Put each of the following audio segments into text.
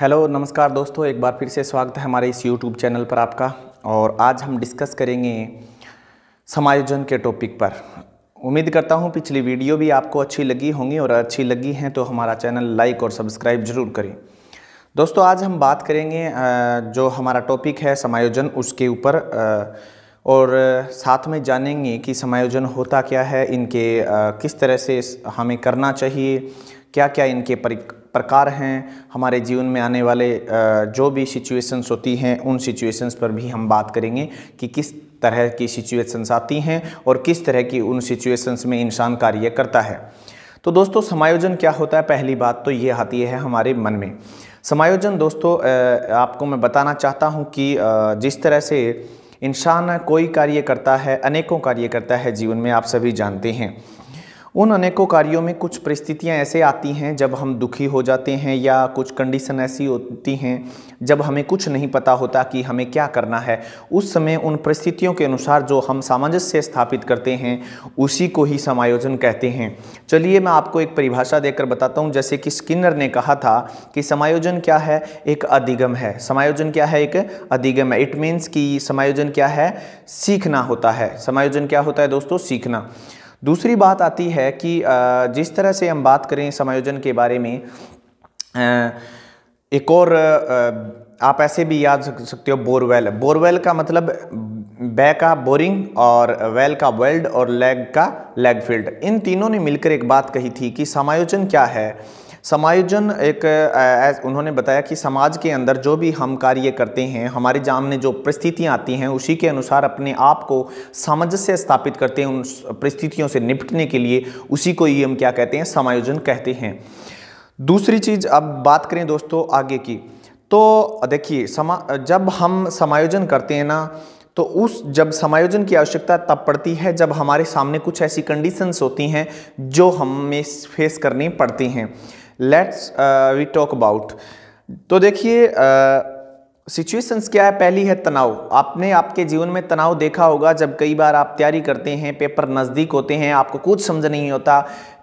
hello नमस्कार दोस्तों एक बार फिर से स्वागत है हमारे इस यूट्यूब चैनल पर आपका और आज हम डिस्कस करेंगे समायोजन के टॉपिक पर उम्मीद करता हूँ पिछली वीडियो भी आपको अच्छी लगी होंगी और अच्छी लगी हैं तो हमारा चैनल लाइक और सब्सक्राइब जरूर करें दोस्तों आज हम बात करेंगे जो हमारा टॉपिक है समायोजन उसके ऊपर और साथ में जानेंगे कि समायोजन होता क्या है इनके किस तरह से हमें करना चाहिए क्या क्या इनके प्रकार हैं हमारे जीवन में आने वाले जो भी सिचुएशंस होती हैं उन सिचुएशंस पर भी हम बात करेंगे कि किस तरह की सिचुएशंस आती हैं और किस तरह की उन सिचुएशंस में इंसान कार्य करता है तो दोस्तों समायोजन क्या होता है पहली बात तो ये आती है हमारे मन में समायोजन दोस्तों आपको मैं बताना चाहता हूँ कि जिस तरह से इंसान कोई कार्य करता है अनेकों कार्य करता है जीवन में आप सभी जानते हैं उन अनेकों कार्यों में कुछ परिस्थितियां ऐसे आती हैं जब हम दुखी हो जाते हैं या कुछ कंडीशन ऐसी होती हैं जब हमें कुछ नहीं पता होता कि हमें क्या करना है उस समय उन परिस्थितियों के अनुसार जो हम सामंजस्य स्थापित करते हैं उसी को ही समायोजन कहते हैं चलिए मैं आपको एक परिभाषा देकर बताता हूँ जैसे कि स्किनर ने कहा था कि समायोजन क्या है एक अधिगम है समायोजन क्या है एक अधिगम है इट मीन्स कि समायोजन क्या है सीखना होता है समायोजन क्या होता है दोस्तों सीखना दूसरी बात आती है कि जिस तरह से हम बात करें समायोजन के बारे में एक और आप ऐसे भी याद सकते हो बोरवेल बोरवेल का मतलब बै का बोरिंग और वेल का वेल्ड और लेग का लेग फील्ड इन तीनों ने मिलकर एक बात कही थी कि समायोजन क्या है समायोजन एक उन्होंने बताया कि समाज के अंदर जो भी हम कार्य करते हैं हमारे सामने जो परिस्थितियाँ आती हैं उसी के अनुसार अपने आप को सामंजस्य स्थापित करते हैं उन परिस्थितियों से निपटने के लिए उसी को ही हम क्या कहते हैं समायोजन कहते हैं दूसरी चीज़ अब बात करें दोस्तों आगे की तो देखिए समा जब हम समायोजन करते हैं ना तो उस जब समायोजन की आवश्यकता तब पड़ती है जब हमारे सामने कुछ ऐसी कंडीशंस होती हैं जो हमें फेस करनी पड़ती हैं लेट्स वी टॉक अबाउट तो देखिए सिचुएशंस uh, क्या है पहली है तनाव आपने आपके जीवन में तनाव देखा होगा जब कई बार आप तैयारी करते हैं पेपर नज़दीक होते हैं आपको कुछ समझ नहीं होता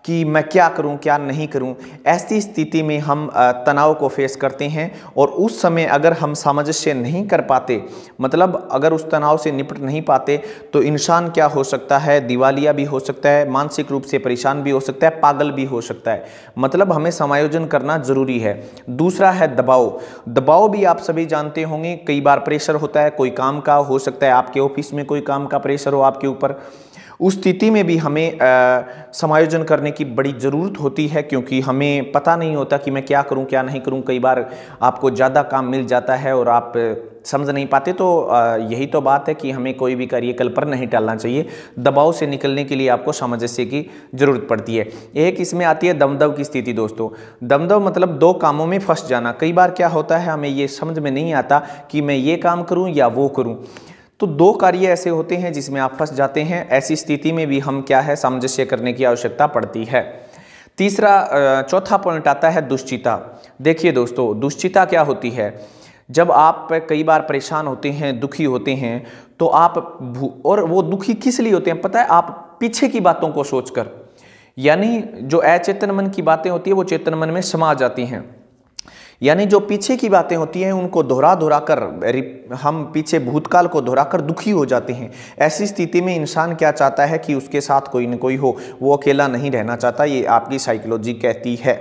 कि मैं क्या करूं क्या नहीं करूं ऐसी स्थिति में हम तनाव को फेस करते हैं और उस समय अगर हम सामंजस्य नहीं कर पाते मतलब अगर उस तनाव से निपट नहीं पाते तो इंसान क्या हो सकता है दिवालिया भी हो सकता है मानसिक रूप से परेशान भी हो सकता है पागल भी हो सकता है मतलब हमें समायोजन करना ज़रूरी है दूसरा है दबाव दबाव भी आप सभी जानते होंगे कई बार प्रेशर होता है कोई काम का हो सकता है आपके ऑफिस में कोई काम का प्रेशर हो आपके ऊपर उस स्थिति में भी हमें समायोजन करने की बड़ी ज़रूरत होती है क्योंकि हमें पता नहीं होता कि मैं क्या करूं क्या नहीं करूं कई बार आपको ज़्यादा काम मिल जाता है और आप समझ नहीं पाते तो यही तो बात है कि हमें कोई भी कार्य कल पर नहीं टालना चाहिए दबाव से निकलने के लिए आपको सामंजस्य की जरूरत पड़ती है एक इसमें आती है दमदव की स्थिति दोस्तों दमदव मतलब दो कामों में फंस जाना कई बार क्या होता है हमें ये समझ में नहीं आता कि मैं ये काम करूँ या वो करूँ तो दो कार्य ऐसे होते हैं जिसमें आप फंस जाते हैं ऐसी स्थिति में भी हम क्या है सामंजस्य करने की आवश्यकता पड़ती है तीसरा चौथा पॉइंट आता है दुश्चिता देखिए दोस्तों दुश्चिता क्या होती है जब आप कई बार परेशान होते हैं दुखी होते हैं तो आप और वो दुखी किस लिए होते हैं पता है आप पीछे की बातों को सोचकर यानी जो अचेतन मन की बातें होती है वो चेतन मन में समा जाती हैं यानी जो पीछे की बातें होती हैं उनको दोहरा दोहरा कर हम पीछे भूतकाल को दोहरा कर दुखी हो जाते हैं ऐसी स्थिति में इंसान क्या चाहता है कि उसके साथ कोई ना कोई हो वो अकेला नहीं रहना चाहता ये आपकी साइकोलॉजी कहती है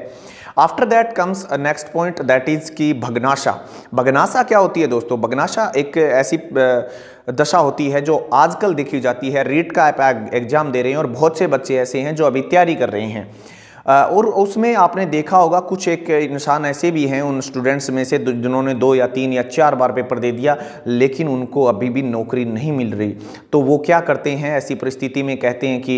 after that comes next point that is की भगनाशा भगनाशा क्या होती है दोस्तों भगनाशा एक ऐसी दशा होती है जो आजकल देखी जाती है रीट का एग्ज़ाम दे रहे हैं और बहुत से बच्चे ऐसे हैं जो अभी तैयारी कर रहे हैं और उसमें आपने देखा होगा कुछ एक इंसान ऐसे भी हैं उन स्टूडेंट्स में से जिन्होंने दो या तीन या चार बार पेपर दे दिया लेकिन उनको अभी भी नौकरी नहीं मिल रही तो वो क्या करते हैं ऐसी परिस्थिति में कहते हैं कि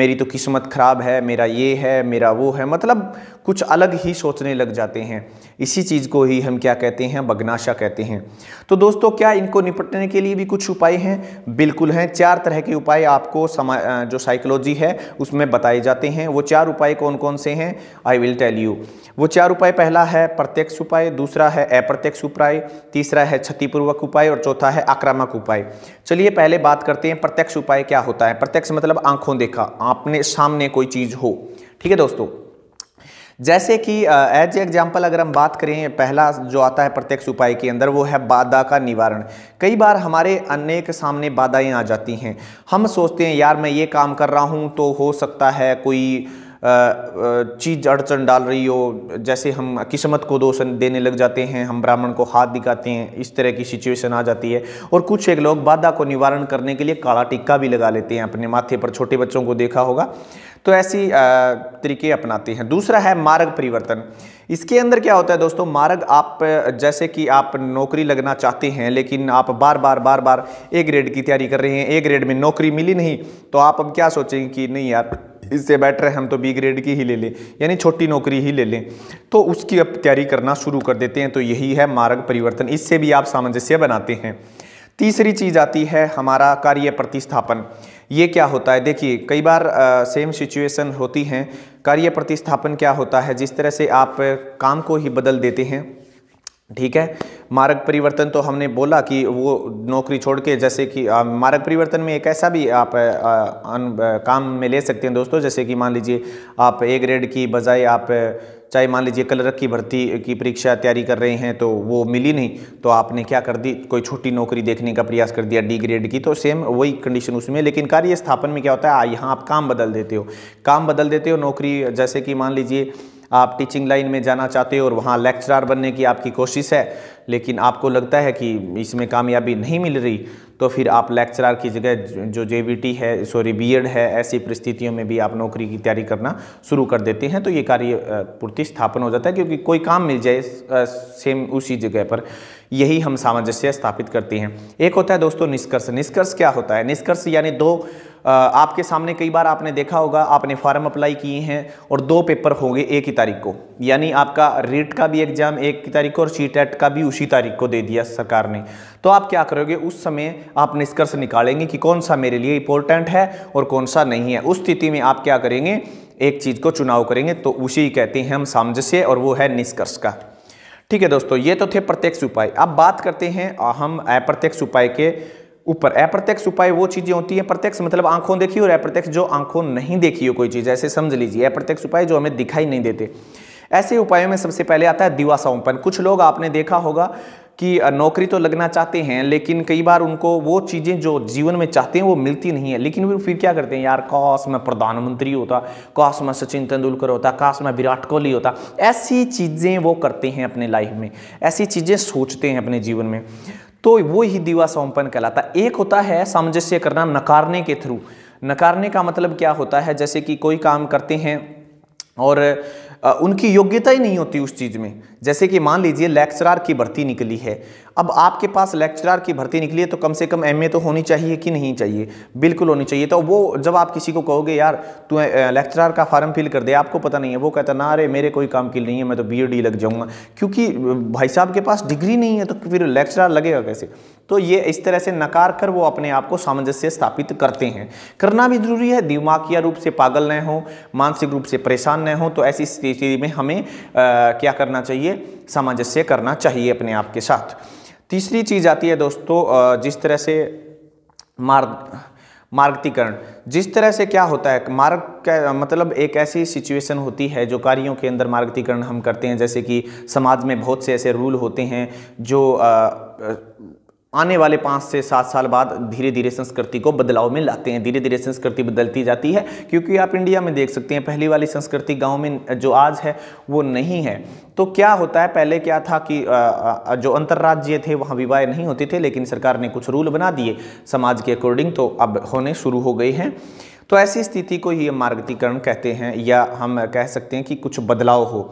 मेरी तो किस्मत ख़राब है मेरा ये है मेरा वो है मतलब कुछ अलग ही सोचने लग जाते हैं इसी चीज़ को ही हम क्या कहते हैं बगनाशा कहते हैं तो दोस्तों क्या इनको निपटने के लिए भी कुछ उपाय हैं बिल्कुल हैं चार तरह के उपाय आपको समा जो साइकोलॉजी है उसमें बताए जाते हैं वो चार उपाय कौन कौन से हैं आई विल टेल यू वो चार उपाय पहला है प्रत्यक्ष उपाय दूसरा है अप्रत्यक्ष उपाय तीसरा है क्षतिपूर्वक उपाय और चौथा है आक्रामक उपाय चलिए पहले बात करते हैं प्रत्यक्ष उपाय क्या होता है प्रत्यक्ष मतलब आंखों देखा आपने सामने कोई चीज़ हो ठीक है दोस्तों जैसे कि एज एग्जाम्पल अगर हम बात करें पहला जो आता है प्रत्यक्ष उपाय के अंदर वो है बाधा का निवारण कई बार हमारे अनेक सामने बाधाएं आ जाती हैं हम सोचते हैं यार मैं ये काम कर रहा हूँ तो हो सकता है कोई चीज़ अड़चन डाल रही हो जैसे हम किस्मत को दोष देने लग जाते हैं हम ब्राह्मण को हाथ दिखाते हैं इस तरह की सिचुएशन आ जाती है और कुछ एक लोग बाधा को निवारण करने के लिए काला टिक्का भी लगा लेते हैं अपने माथे पर छोटे बच्चों को देखा होगा तो ऐसी तरीके अपनाते हैं दूसरा है मार्ग परिवर्तन इसके अंदर क्या होता है दोस्तों मार्ग आप जैसे कि आप नौकरी लगना चाहते हैं लेकिन आप बार बार बार बार ए ग्रेड की तैयारी कर रहे हैं ए ग्रेड में नौकरी मिली नहीं तो आप अब क्या सोचेंगे कि नहीं यार इससे बेटर है हम तो बी ग्रेड की ही ले लें यानी छोटी नौकरी ही ले लें तो उसकी अब तैयारी करना शुरू कर देते हैं तो यही है मार्ग परिवर्तन इससे भी आप सामंजस्य बनाते हैं तीसरी चीज़ आती है हमारा कार्य प्रतिस्थापन ये क्या होता है देखिए कई बार आ, सेम सिचुएशन होती हैं कार्य प्रतिस्थापन क्या होता है जिस तरह से आप काम को ही बदल देते हैं ठीक है मार्ग परिवर्तन तो हमने बोला कि वो नौकरी छोड़ के जैसे कि मार्ग परिवर्तन में एक ऐसा भी आप आ, आ, आ, काम में ले सकते हैं दोस्तों जैसे कि मान लीजिए आप ए ग्रेड की बजाय आप चाहे मान लीजिए कलरक की भर्ती की परीक्षा तैयारी कर रहे हैं तो वो मिली नहीं तो आपने क्या कर दी कोई छोटी नौकरी देखने का प्रयास कर दिया डी ग्रेड की तो सेम वही कंडीशन उसमें लेकिन कार्य स्थापन में क्या होता है यहाँ आप काम बदल देते हो काम बदल देते हो नौकरी जैसे कि मान लीजिए आप टीचिंग लाइन में जाना चाहते हो और वहाँ लेक्चरार बनने की आपकी कोशिश है लेकिन आपको लगता है कि इसमें कामयाबी नहीं मिल रही तो फिर आप लेक्चरार की जगह जो जे है सॉरी बी है ऐसी परिस्थितियों में भी आप नौकरी की तैयारी करना शुरू कर देते हैं तो ये कार्य पूर्ति स्थापन हो जाता है क्योंकि कोई काम मिल जाए सेम उसी जगह पर यही हम सामंजस्य स्थापित करते हैं एक होता है दोस्तों निष्कर्ष निष्कर्ष क्या होता है निष्कर्ष यानी दो आपके सामने कई बार आपने देखा होगा आपने फॉर्म अप्लाई किए हैं और दो पेपर होंगे एक ही तारीख को यानी आपका रेट का भी एग्ज़ाम एक ही तारीख को और सी टेट का भी उसी तारीख को दे दिया सरकार ने तो आप क्या करोगे उस समय आप निष्कर्ष निकालेंगे कि कौन सा मेरे लिए इंपॉर्टेंट है और कौन सा नहीं है उस स्थिति में आप क्या करेंगे एक चीज़ को चुनाव करेंगे तो उसी कहते हैं हम सामंजस्य और वो है निष्कर्ष का ठीक है दोस्तों ये तो थे प्रत्यक्ष उपाय अब बात करते हैं हम अप्रत्यक्ष उपाय के ऊपर अप्रत्यक्ष उपाय वो चीज़ें होती हैं प्रत्यक्ष मतलब आंखों देखी और अप्रत्यक्ष जो आंखों नहीं देखी हो कोई चीज़ ऐसे समझ लीजिए अप्रत्यक्ष उपाय जो हमें दिखाई नहीं देते ऐसे उपायों में सबसे पहले आता है दिवासाऊपन कुछ लोग आपने देखा होगा कि नौकरी तो लगना चाहते हैं लेकिन कई बार उनको वो चीज़ें जो जीवन में चाहते हैं वो मिलती नहीं है लेकिन फिर फिर क्या करते हैं यार काश मैं प्रधानमंत्री होता काश मैं सचिन तेंदुलकर होता काश मैं विराट कोहली होता ऐसी चीज़ें वो करते हैं अपने लाइफ में ऐसी चीज़ें सोचते हैं अपने जीवन में तो वो ही दीवा संपन्न कहलाता है एक होता है सामंजस्य करना नकारने के थ्रू नकारने का मतलब क्या होता है जैसे कि कोई काम करते हैं और उनकी योग्यता ही नहीं होती उस चीज़ में जैसे कि मान लीजिए लेक्चरार की भर्ती निकली है अब आपके पास लेक्चरार की भर्ती निकली है तो कम से कम एमए तो होनी चाहिए कि नहीं चाहिए बिल्कुल होनी चाहिए तो वो जब आप किसी को कहोगे यार तू लेक्चरार का फार्म फिल कर दे आपको पता नहीं है वो कहता ना अरे मेरे कोई काम की नहीं है मैं तो बी लग जाऊँगा क्योंकि भाई साहब के पास डिग्री नहीं है तो फिर लेक्चरार लगेगा कैसे तो ये इस तरह से नकार कर वो अपने आप को सामंजस्य स्थापित करते हैं करना भी जरूरी है दिमागिया रूप से पागल न हो मानसिक रूप से परेशान न हो तो ऐसी स्थिति में हमें आ, क्या करना चाहिए सामंजस्य करना चाहिए अपने आप के साथ तीसरी चीज़ आती है दोस्तों जिस तरह से मार्ग मार्गतीकरण जिस तरह से क्या होता है मार्ग का मतलब एक ऐसी सिचुएशन होती है जो कार्यों के अंदर मार्गतीकरण हम करते हैं जैसे कि समाज में बहुत से ऐसे रूल होते हैं जो आ, आने वाले पाँच से सात साल बाद धीरे धीरे संस्कृति को बदलाव में लाते हैं धीरे धीरे संस्कृति बदलती जाती है क्योंकि आप इंडिया में देख सकते हैं पहली वाली संस्कृति गांव में जो आज है वो नहीं है तो क्या होता है पहले क्या था कि जो अंतर्राज्य थे वहाँ विवाह नहीं होते थे लेकिन सरकार ने कुछ रूल बना दिए समाज के अकॉर्डिंग तो अब होने शुरू हो गए हैं तो ऐसी स्थिति को ही मार्गतीकरण कहते हैं या हम कह सकते हैं कि कुछ बदलाव हो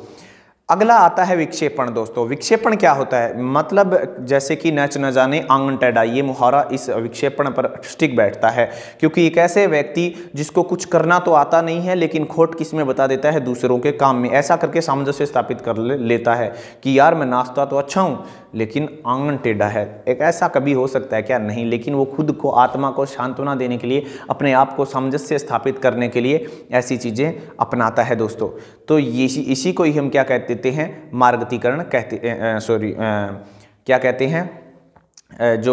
अगला आता है विक्षेपण दोस्तों विक्षेपण क्या होता है मतलब जैसे कि नच न जाने आंगन टेडा ये मुहारा इस विक्षेपण पर स्टिक बैठता है क्योंकि एक ऐसे व्यक्ति जिसको कुछ करना तो आता नहीं है लेकिन खोट किस में बता देता है दूसरों के काम में ऐसा करके सामंजस्य स्थापित कर ले, लेता है कि यार मैं नाश्ता तो अच्छा हूँ लेकिन आंगन टेढ़ा है एक ऐसा कभी हो सकता है क्या नहीं लेकिन वो खुद को आत्मा को सांत्वना देने के लिए अपने आप को सामंजस्य स्थापित करने के लिए ऐसी चीज़ें अपनाता है दोस्तों तो ये इसी को ही हम क्या कह देते हैं मार्गतीकरण कहते सॉरी क्या कहते हैं जो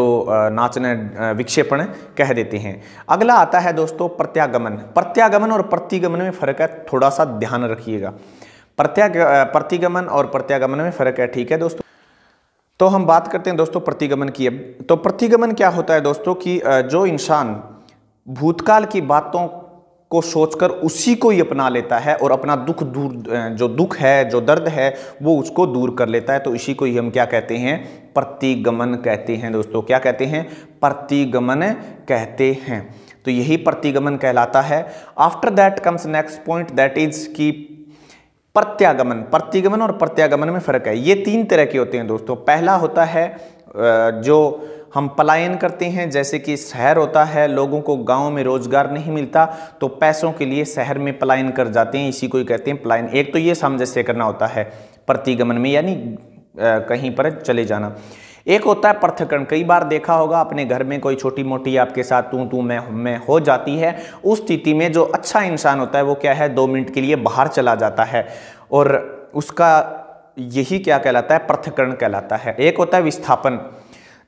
नाचने विक्षेपण कह देते हैं अगला आता है दोस्तों प्रत्यागमन प्रत्यागमन और प्रतिगमन में फ़र्क है थोड़ा सा ध्यान रखिएगा प्रत्याग प्रतिगमन और प्रत्यागमन में फ़र्क है ठीक है दोस्तों तो हम बात करते हैं दोस्तों प्रतिगमन की अब तो प्रतिगमन क्या होता है दोस्तों कि जो इंसान भूतकाल की बातों को सोचकर उसी को ही अपना लेता है और अपना दुख दूर जो दुख है जो दर्द है वो उसको दूर कर लेता है तो इसी को ही हम क्या कहते हैं प्रतिगमन कहते हैं दोस्तों क्या कहते हैं प्रतिगमन कहते हैं तो यही प्रतिगमन कहलाता है after that comes next point that is की प्रत्यागमन प्रतिगमन और प्रत्यागमन में फ़र्क है ये तीन तरह के होते हैं दोस्तों पहला होता है जो हम पलायन करते हैं जैसे कि शहर होता है लोगों को गांव में रोजगार नहीं मिलता तो पैसों के लिए शहर में पलायन कर जाते हैं इसी को ही कहते हैं पलायन एक तो ये सामंजस्य करना होता है प्रतिगमन में यानी कहीं पर चले जाना एक होता है पृथकरण कई बार देखा होगा अपने घर में कोई छोटी मोटी आपके साथ तू तू मैं मैं हो जाती है उस स्थिति में जो अच्छा इंसान होता है वो क्या है दो मिनट के लिए बाहर चला जाता है और उसका यही क्या कहलाता है पृथकरण कहलाता है एक होता है विस्थापन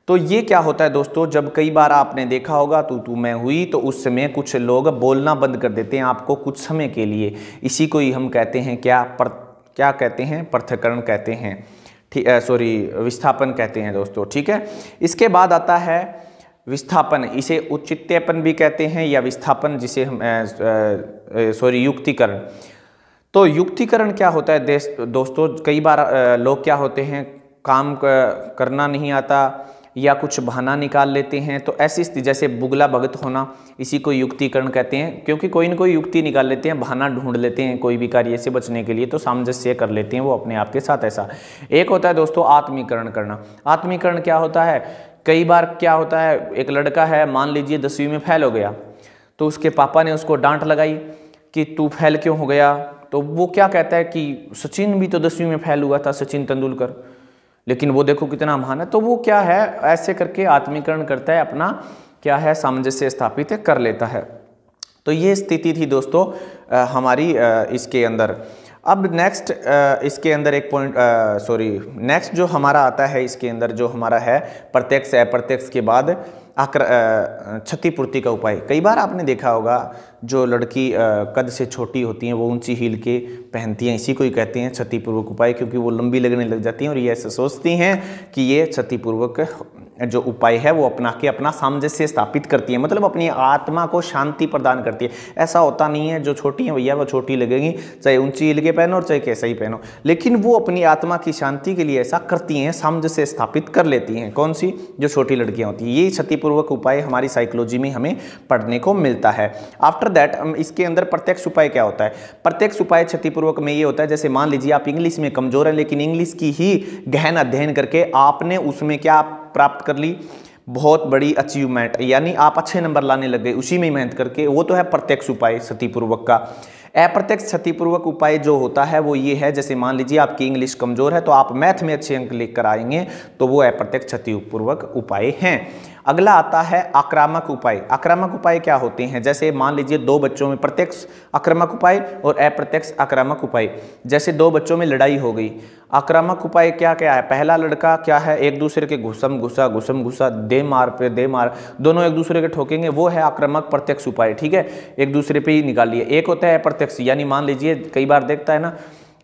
तो ये क्या होता है दोस्तों जब कई बार आपने देखा होगा तू तू मैं हुई तो उस समय कुछ लोग बोलना बंद कर देते हैं आपको कुछ समय के लिए इसी को ही हम कहते हैं क्या पर क्या कहते हैं पृथकरण कहते हैं सॉरी विस्थापन कहते हैं दोस्तों ठीक है इसके बाद आता है विस्थापन इसे उचित्यपन भी कहते हैं या विस्थापन जिसे हम सॉरी युक्तिकरण तो युक्तिकरण क्या होता है देश दोस्तों कई बार लोग क्या होते हैं काम करना नहीं आता या कुछ बहाना निकाल लेते हैं तो ऐसी स्थिति जैसे बुगला भगत होना इसी को युक्तिकरण कहते हैं क्योंकि कोई ना कोई युक्ति निकाल लेते हैं बहाना ढूंढ लेते हैं कोई भी कार्य से बचने के लिए तो सामंजस्य कर लेते हैं वो अपने आप के साथ ऐसा एक होता है दोस्तों आत्मीकरण करना आत्मीकरण क्या होता है कई बार क्या होता है एक लड़का है मान लीजिए दसवीं में फैल हो गया तो उसके पापा ने उसको डांट लगाई कि तू फैल क्यों हो गया तो वो क्या कहता है कि सचिन भी तो दसवीं में फैल हुआ था सचिन तेंदुलकर लेकिन वो देखो कितना महान है तो वो क्या है ऐसे करके आत्मीकरण करता है अपना क्या है सामंजस्य स्थापित कर लेता है तो ये स्थिति थी दोस्तों आ, हमारी आ, इसके अंदर अब नेक्स्ट इसके अंदर एक पॉइंट सॉरी नेक्स्ट जो हमारा आता है इसके अंदर जो हमारा है प्रत्यक्ष अप्रत्यक्ष के बाद आकर क्षतिपूर्ति का उपाय कई बार आपने देखा होगा जो लड़की कद से छोटी होती हैं वो ऊंची हील के पहनती हैं इसी को ही कहते हैं क्षतिपूर्वक उपाय क्योंकि वो लंबी लगने लग जाती हैं और ये ऐसे सोचती हैं कि ये क्षतिपूर्वक जो उपाय है वो अपना के अपना सामंजस्य स्थापित करती है मतलब अपनी आत्मा को शांति प्रदान करती है ऐसा होता नहीं है जो छोटी है भैया वो छोटी लगेगी चाहे ऊंची लगे पहनो और चाहे कैसा ही पहनो लेकिन वो अपनी आत्मा की शांति के लिए ऐसा करती हैं सामंजस्य स्थापित कर लेती हैं कौन सी जो छोटी लड़कियाँ होती हैं ये क्षतिपूर्वक उपाय हमारी साइकोलॉजी में हमें पढ़ने को मिलता है आफ्टर दैट इसके अंदर प्रत्यक्ष उपाय क्या होता है प्रत्यक्ष उपाय क्षतिपूर्वक में ये होता है जैसे मान लीजिए आप इंग्लिश में कमजोर हैं लेकिन इंग्लिश की ही गहन अध्ययन करके आपने उसमें क्या प्राप्त कर ली बहुत बड़ी अचीवमेंट यानी आप अच्छे नंबर लाने लग गए उसी में मेहनत करके वो तो है प्रत्यक्ष उपाय क्षतिपूर्वक का अप्रत्यक्ष क्षतिपूर्वक उपाय जो होता है वो ये है जैसे मान लीजिए आपकी इंग्लिश कमज़ोर है तो आप मैथ में अच्छे अंक लेकर आएंगे तो वो अप्रत्यक्ष क्षतिपूर्वक उपाय हैं अगला आता है आक्रामक उपाय आक्रामक उपाय क्या होते हैं जैसे मान लीजिए दो बच्चों में प्रत्यक्ष आक्रामक उपाय और अप्रत्यक्ष आक्रामक उपाय जैसे दो बच्चों में लड़ाई हो गई आक्रामक उपाय क्या क्या है पहला लड़का क्या है एक दूसरे के घुसम घुसा घुसम घुसा दे मार पे दे मार दोनों एक दूसरे के ठोकेंगे वो है आक्रामक प्रत्यक्ष उपाय ठीक है एक दूसरे पर ही निकालिए एक होता है अप्रत्यक्ष यानी मान लीजिए कई बार देखता है ना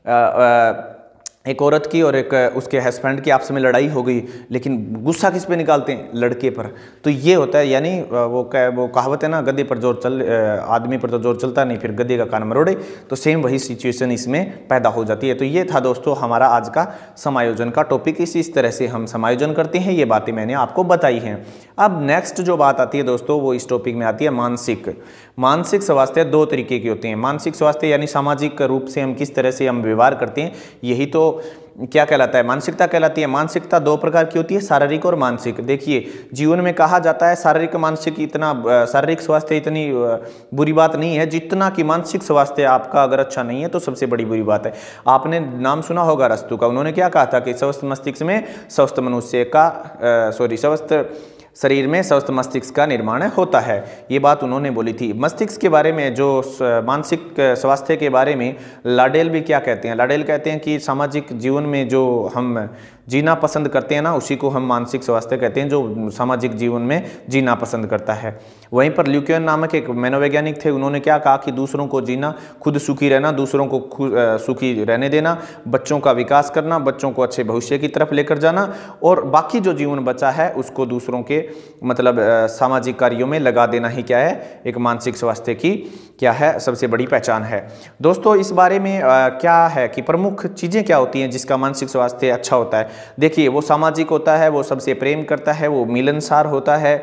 आ, आ, एक औरत की और एक उसके हस्बैंड की आपस में लड़ाई हो गई लेकिन गुस्सा किस पे निकालते हैं लड़के पर तो ये होता है यानी वो कह वो कहावत है ना गद्दे पर जोर चल आदमी पर तो जोर चलता नहीं फिर गद्दे का कान मरोड़े तो सेम वही सिचुएशन इसमें पैदा हो जाती है तो ये था दोस्तों हमारा आज का समायोजन का टॉपिक इस इस तरह से हम समायोजन करते हैं ये बातें मैंने आपको बताई हैं अब नेक्स्ट जो बात आती है दोस्तों वो इस टॉपिक में आती है मानसिक मानसिक स्वास्थ्य दो तरीके की होती हैं मानसिक स्वास्थ्य यानी सामाजिक रूप से हम किस तरह से हम व्यवहार करते हैं यही तो क्या कहलाता है मानसिकता कहलाती है मानसिकता दो प्रकार की होती है शारीरिक और मानसिक देखिए जीवन में कहा जाता है शारीरिक मानसिक इतना शारीरिक स्वास्थ्य इतनी बुरी बात नहीं है जितना कि मानसिक स्वास्थ्य आपका अगर अच्छा नहीं है तो सबसे बड़ी बुरी बात है आपने नाम सुना होगा रस्तु का उन्होंने क्या कहा था कि स्वस्थ मस्तिष्क में स्वस्थ मनुष्य का सॉरी स्वस्थ शरीर में स्वस्थ मस्तिष्क का निर्माण होता है ये बात उन्होंने बोली थी मस्तिष्क के बारे में जो मानसिक स्वास्थ्य के बारे में लाडेल भी क्या कहते हैं लाडेल कहते हैं कि सामाजिक जीवन में जो हम जीना पसंद करते हैं ना उसी को हम मानसिक स्वास्थ्य कहते हैं जो सामाजिक जीवन में जीना पसंद करता है वहीं पर ल्यूकियन नामक एक मनोवैज्ञानिक थे उन्होंने क्या कहा कि दूसरों को जीना खुद सुखी रहना दूसरों को सुखी रहने देना बच्चों का विकास करना बच्चों को अच्छे भविष्य की तरफ लेकर जाना और बाकी जो जीवन बचा है उसको दूसरों के मतलब सामाजिक कार्यों में लगा देना ही क्या है एक मानसिक स्वास्थ्य की क्या है सबसे बड़ी पहचान है दोस्तों इस बारे में क्या है कि प्रमुख चीज़ें क्या होती हैं जिसका मानसिक स्वास्थ्य अच्छा होता है देखिए वो सामाजिक होता है वो सबसे प्रेम करता है वो मिलनसार होता है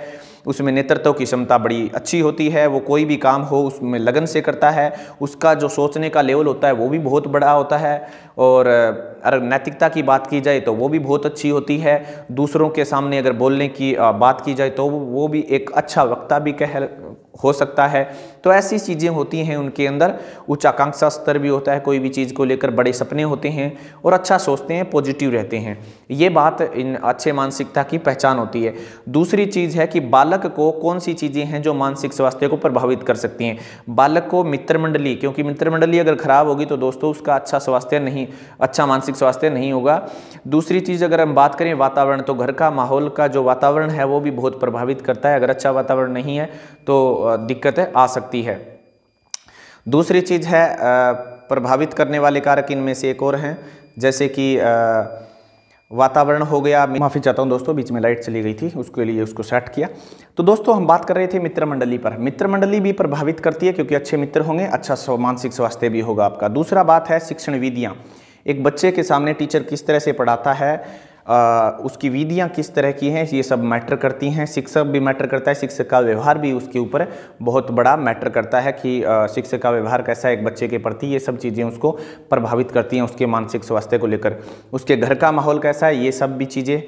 उसमें नेतृत्व की क्षमता बड़ी अच्छी होती है वो कोई भी काम हो उसमें लगन से करता है उसका जो सोचने का लेवल होता है वो भी बहुत बड़ा होता है और अगर नैतिकता की बात की जाए तो वो भी बहुत अच्छी होती है दूसरों के सामने अगर बोलने की बात की जाए तो वो भी एक अच्छा वक्ता भी कह हो सकता है तो ऐसी चीज़ें होती हैं उनके अंदर उच्च आकांक्षा स्तर भी होता है कोई भी चीज़ को लेकर बड़े सपने होते हैं और अच्छा सोचते हैं पॉजिटिव रहते हैं ये बात इन अच्छे मानसिकता की पहचान होती है दूसरी चीज़ है कि बालक को कौन सी चीज़ें हैं जो मानसिक स्वास्थ्य को प्रभावित कर सकती हैं बालक को मित्रमंडली क्योंकि मित्रमंडली अगर ख़राब होगी तो दोस्तों उसका अच्छा स्वास्थ्य नहीं अच्छा मानसिक स्वास्थ्य नहीं होगा दूसरी चीज़ अगर हम बात करें वातावरण तो घर का माहौल का जो वातावरण है वो भी बहुत प्रभावित करता है अगर अच्छा वातावरण नहीं है तो दिक्कतें आ सकती है दूसरी चीज़ है प्रभावित करने वाले कारक इनमें से एक और हैं जैसे कि वातावरण हो गया माफ़ी चाहता हूँ दोस्तों बीच में लाइट चली गई थी उसके लिए उसको सेट किया तो दोस्तों हम बात कर रहे थे मित्र मंडली पर मित्र मंडली भी प्रभावित करती है क्योंकि अच्छे मित्र होंगे अच्छा मानसिक स्वास्थ्य भी होगा आपका दूसरा बात है शिक्षण विधियाँ एक बच्चे के सामने टीचर किस तरह से पढ़ाता है आ, उसकी विधियाँ किस तरह की हैं ये सब मैटर करती हैं शिक्षक भी मैटर करता है शिक्षक का व्यवहार भी उसके ऊपर बहुत बड़ा मैटर करता है कि शिक्षक का व्यवहार कैसा है एक बच्चे के प्रति ये सब चीज़ें उसको प्रभावित करती हैं उसके मानसिक स्वास्थ्य को लेकर उसके घर का माहौल कैसा है ये सब भी चीज़ें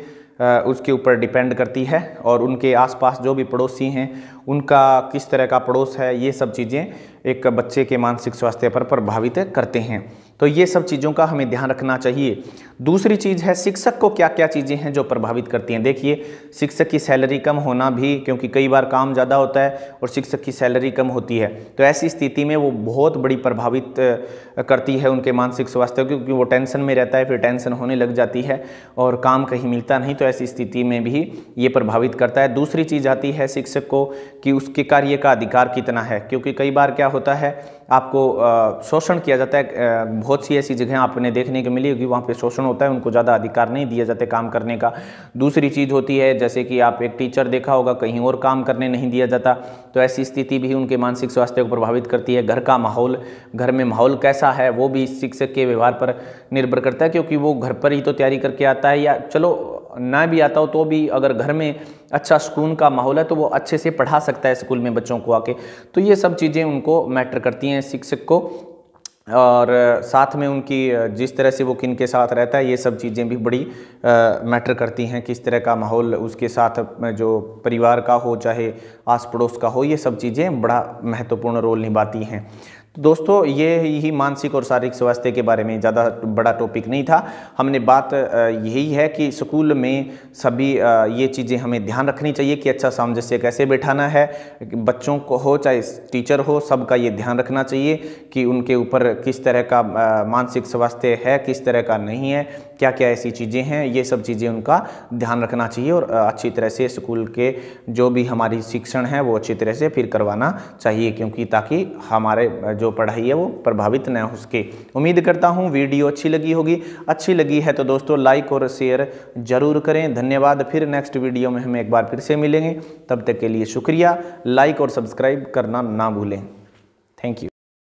उसके ऊपर डिपेंड करती है और उनके आसपास जो भी पड़ोसी हैं उनका किस तरह का पड़ोस है ये सब चीज़ें एक बच्चे के मानसिक स्वास्थ्य पर प्रभावित करते हैं तो ये सब चीज़ों का हमें ध्यान रखना चाहिए दूसरी चीज़ है शिक्षक को क्या क्या चीज़ें हैं जो प्रभावित करती हैं देखिए शिक्षक की सैलरी कम होना भी क्योंकि कई बार काम ज़्यादा होता है और शिक्षक की सैलरी कम होती है तो ऐसी स्थिति में वो बहुत बड़ी प्रभावित करती है उनके मानसिक स्वास्थ्य क्योंकि वो टेंशन में रहता है फिर टेंशन होने लग जाती है और काम कहीं मिलता नहीं तो ऐसी स्थिति में भी ये प्रभावित करता है दूसरी चीज़ आती है शिक्षक को कि उसके कार्य का अधिकार कितना है क्योंकि कई बार क्या होता है आपको शोषण किया जाता है बहुत सी ऐसी जगह आपने देखने को मिली होगी वहाँ पे शोषण होता है उनको ज़्यादा अधिकार नहीं दिया जाता काम करने का दूसरी चीज़ होती है जैसे कि आप एक टीचर देखा होगा कहीं और काम करने नहीं दिया जाता तो ऐसी स्थिति भी उनके मानसिक स्वास्थ्य को प्रभावित करती है घर का माहौल घर में माहौल कैसा है वो भी शिक्षक के व्यवहार पर निर्भर करता है क्योंकि वो घर पर ही तो तैयारी करके आता है या चलो ना भी आता हो तो भी अगर घर में अच्छा सुकून का माहौल है तो वो अच्छे से पढ़ा सकता है स्कूल में बच्चों को आके तो ये सब चीज़ें उनको मैटर करती हैं शिक्षक को और साथ में उनकी जिस तरह से वो किन के साथ रहता है ये सब चीज़ें भी बड़ी मैटर करती हैं किस तरह का माहौल उसके साथ जो परिवार का हो चाहे आस पड़ोस का हो ये सब चीज़ें बड़ा महत्वपूर्ण रोल निभाती हैं दोस्तों ये ही मानसिक और शारीरिक स्वास्थ्य के बारे में ज़्यादा बड़ा टॉपिक नहीं था हमने बात यही है कि स्कूल में सभी ये चीज़ें हमें ध्यान रखनी चाहिए कि अच्छा सामंजस्य कैसे बैठाना है बच्चों को हो चाहे टीचर हो सबका ये ध्यान रखना चाहिए कि उनके ऊपर किस तरह का मानसिक स्वास्थ्य है किस तरह का नहीं है क्या क्या ऐसी चीज़ें हैं ये सब चीज़ें उनका ध्यान रखना चाहिए और अच्छी तरह से स्कूल के जो भी हमारी शिक्षण है वो अच्छी तरह से फिर करवाना चाहिए क्योंकि ताकि हमारे जो पढ़ाई है वो प्रभावित न हो सके उम्मीद करता हूँ वीडियो अच्छी लगी होगी अच्छी लगी है तो दोस्तों लाइक और शेयर ज़रूर करें धन्यवाद फिर नेक्स्ट वीडियो में हम एक बार फिर से मिलेंगे तब तक के लिए शुक्रिया लाइक और सब्सक्राइब करना ना भूलें थैंक यू